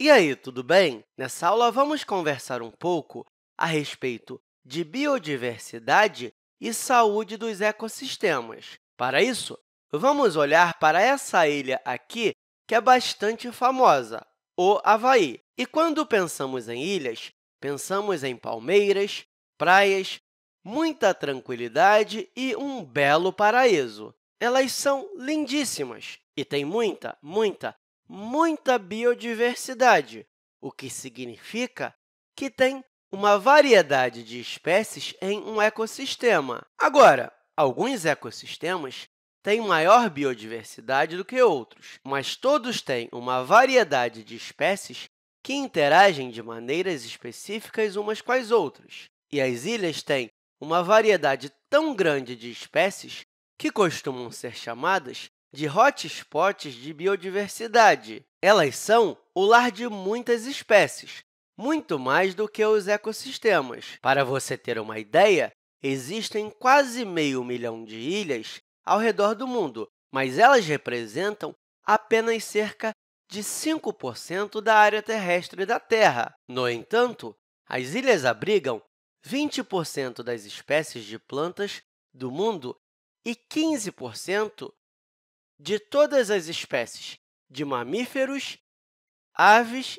E aí, tudo bem? Nessa aula, vamos conversar um pouco a respeito de biodiversidade e saúde dos ecossistemas. Para isso, vamos olhar para essa ilha aqui, que é bastante famosa, o Havaí. E quando pensamos em ilhas, pensamos em palmeiras, praias, muita tranquilidade e um belo paraíso. Elas são lindíssimas e tem muita, muita muita biodiversidade, o que significa que tem uma variedade de espécies em um ecossistema. Agora, alguns ecossistemas têm maior biodiversidade do que outros, mas todos têm uma variedade de espécies que interagem de maneiras específicas umas com as outras. E as ilhas têm uma variedade tão grande de espécies que costumam ser chamadas de hotspots de biodiversidade. Elas são o lar de muitas espécies, muito mais do que os ecossistemas. Para você ter uma ideia, existem quase meio milhão de ilhas ao redor do mundo, mas elas representam apenas cerca de 5% da área terrestre da Terra. No entanto, as ilhas abrigam 20% das espécies de plantas do mundo e 15% de todas as espécies de mamíferos, aves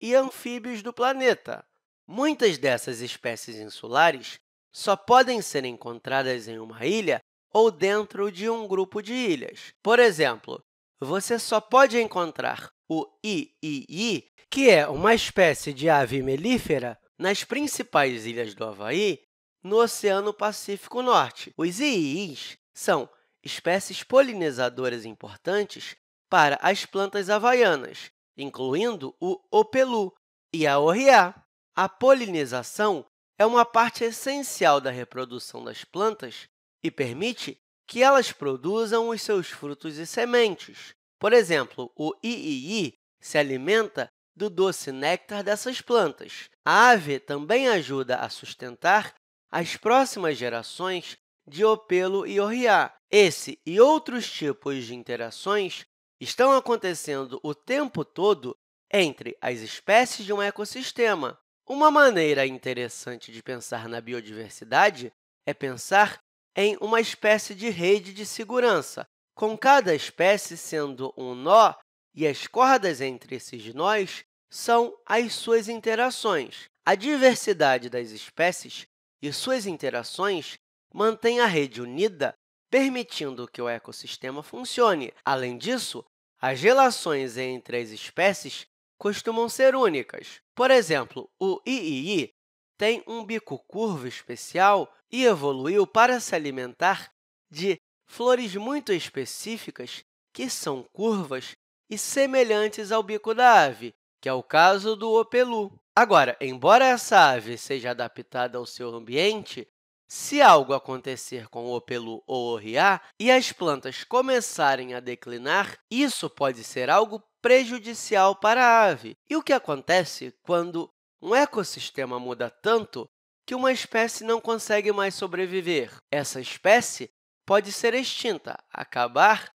e anfíbios do planeta. Muitas dessas espécies insulares só podem ser encontradas em uma ilha ou dentro de um grupo de ilhas. Por exemplo, você só pode encontrar o iii, que é uma espécie de ave melífera, nas principais ilhas do Havaí, no Oceano Pacífico Norte. Os iiis são espécies polinizadoras importantes para as plantas havaianas, incluindo o opelu e a orriá. A polinização é uma parte essencial da reprodução das plantas e permite que elas produzam os seus frutos e sementes. Por exemplo, o iii se alimenta do doce néctar dessas plantas. A ave também ajuda a sustentar as próximas gerações Diopelo e Orriá. Esse e outros tipos de interações estão acontecendo o tempo todo entre as espécies de um ecossistema. Uma maneira interessante de pensar na biodiversidade é pensar em uma espécie de rede de segurança, com cada espécie sendo um nó e as cordas entre esses nós são as suas interações. A diversidade das espécies e suas interações mantém a rede unida, permitindo que o ecossistema funcione. Além disso, as relações entre as espécies costumam ser únicas. Por exemplo, o iii tem um bico curvo especial e evoluiu para se alimentar de flores muito específicas que são curvas e semelhantes ao bico da ave, que é o caso do opelu. Agora, embora essa ave seja adaptada ao seu ambiente, se algo acontecer com o pelu ou o riá e as plantas começarem a declinar, isso pode ser algo prejudicial para a ave. E o que acontece quando um ecossistema muda tanto que uma espécie não consegue mais sobreviver? Essa espécie pode ser extinta, acabar,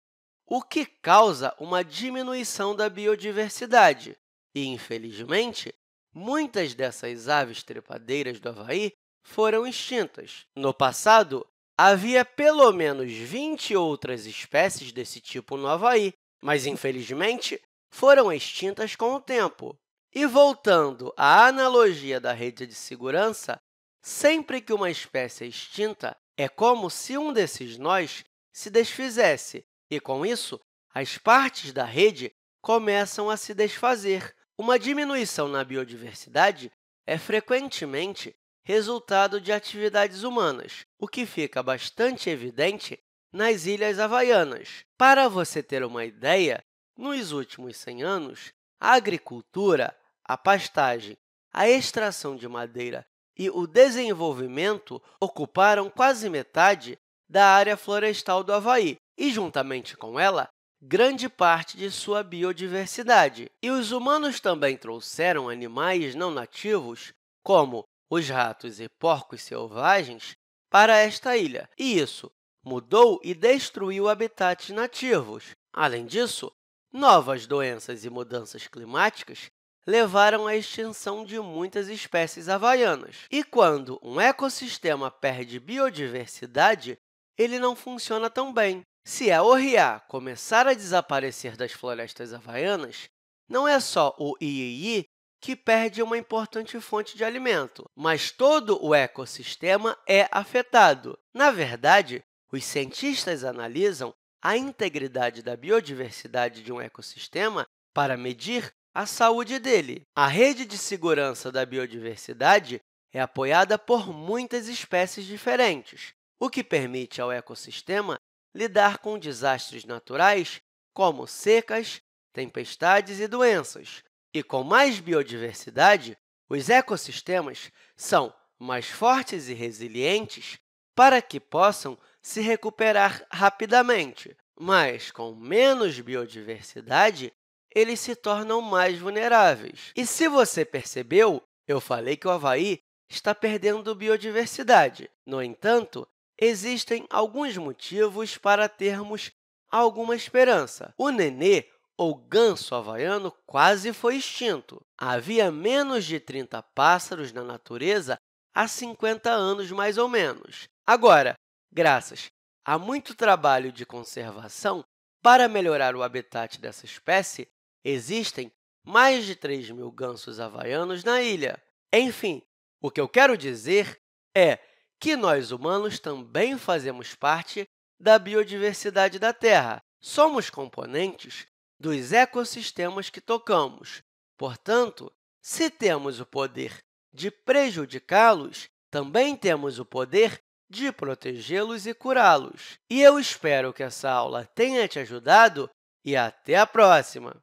o que causa uma diminuição da biodiversidade. E, infelizmente, muitas dessas aves trepadeiras do Havaí foram extintas. No passado, havia pelo menos 20 outras espécies desse tipo no Havaí, mas, infelizmente, foram extintas com o tempo. E voltando à analogia da rede de segurança, sempre que uma espécie é extinta, é como se um desses nós se desfizesse, e com isso, as partes da rede começam a se desfazer. Uma diminuição na biodiversidade é frequentemente resultado de atividades humanas, o que fica bastante evidente nas Ilhas Havaianas. Para você ter uma ideia, nos últimos 100 anos, a agricultura, a pastagem, a extração de madeira e o desenvolvimento ocuparam quase metade da área florestal do Havaí e, juntamente com ela, grande parte de sua biodiversidade. E os humanos também trouxeram animais não nativos, como os ratos e porcos selvagens para esta ilha, e isso mudou e destruiu habitats nativos. Além disso, novas doenças e mudanças climáticas levaram à extinção de muitas espécies havaianas. E quando um ecossistema perde biodiversidade, ele não funciona tão bem. Se a orriá começar a desaparecer das florestas havaianas, não é só o iií que perde uma importante fonte de alimento, mas todo o ecossistema é afetado. Na verdade, os cientistas analisam a integridade da biodiversidade de um ecossistema para medir a saúde dele. A rede de segurança da biodiversidade é apoiada por muitas espécies diferentes, o que permite ao ecossistema lidar com desastres naturais como secas, tempestades e doenças, e com mais biodiversidade, os ecossistemas são mais fortes e resilientes para que possam se recuperar rapidamente, mas com menos biodiversidade, eles se tornam mais vulneráveis. E se você percebeu, eu falei que o Havaí está perdendo biodiversidade. No entanto, existem alguns motivos para termos alguma esperança. O Nenê ou ganso havaiano quase foi extinto. Havia menos de 30 pássaros na natureza há 50 anos mais ou menos. Agora, graças a muito trabalho de conservação para melhorar o habitat dessa espécie, existem mais de 3 mil gansos havaianos na ilha. Enfim, o que eu quero dizer é que nós humanos também fazemos parte da biodiversidade da Terra. Somos componentes dos ecossistemas que tocamos. Portanto, se temos o poder de prejudicá-los, também temos o poder de protegê-los e curá-los. E eu espero que essa aula tenha te ajudado e até a próxima!